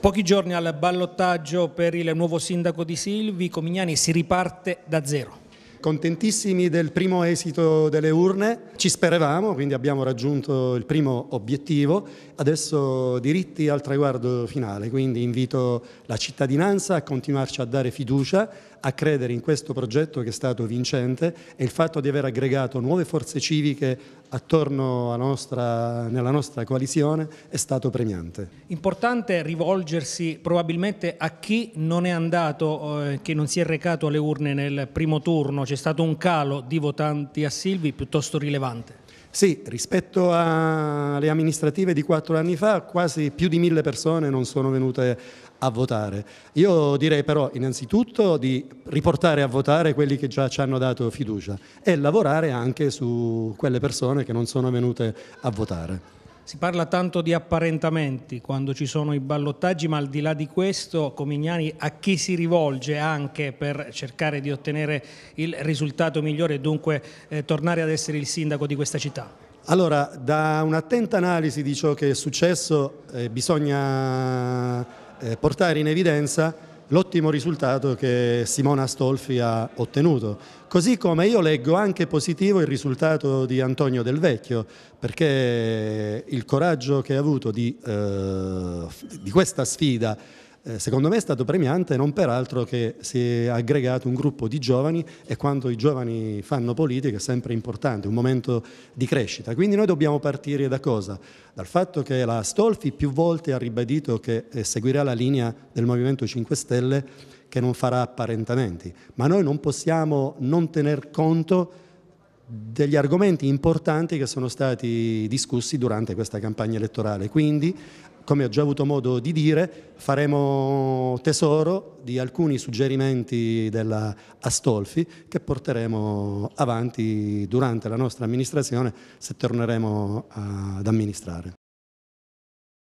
Pochi giorni al ballottaggio per il nuovo sindaco di Silvi, Comignani si riparte da zero. Contentissimi del primo esito delle urne, ci speravamo, quindi abbiamo raggiunto il primo obiettivo, adesso diritti al traguardo finale, quindi invito la cittadinanza a continuarci a dare fiducia, a credere in questo progetto che è stato vincente e il fatto di aver aggregato nuove forze civiche attorno nostra, nella nostra coalizione è stato premiante. Importante rivolgersi probabilmente a chi non è andato, eh, che non si è recato alle urne nel primo turno, c'è stato un calo di votanti a Silvi piuttosto rilevante. Sì, rispetto alle amministrative di quattro anni fa quasi più di mille persone non sono venute a votare. Io direi però innanzitutto di riportare a votare quelli che già ci hanno dato fiducia e lavorare anche su quelle persone che non sono venute a votare. Si parla tanto di apparentamenti quando ci sono i ballottaggi, ma al di là di questo Comignani a chi si rivolge anche per cercare di ottenere il risultato migliore e dunque eh, tornare ad essere il sindaco di questa città? Allora, da un'attenta analisi di ciò che è successo eh, bisogna eh, portare in evidenza l'ottimo risultato che Simona Stolfi ha ottenuto. Così come io leggo anche positivo il risultato di Antonio Del Vecchio, perché il coraggio che ha avuto di, eh, di questa sfida eh, secondo me è stato premiante non peraltro che si è aggregato un gruppo di giovani e quando i giovani fanno politica è sempre importante, un momento di crescita. Quindi noi dobbiamo partire da cosa? Dal fatto che la Stolfi più volte ha ribadito che eh, seguirà la linea del Movimento 5 Stelle che non farà apparentamenti, ma noi non possiamo non tener conto degli argomenti importanti che sono stati discussi durante questa campagna elettorale. Quindi, come ho già avuto modo di dire, faremo tesoro di alcuni suggerimenti della Astolfi che porteremo avanti durante la nostra amministrazione se torneremo ad amministrare.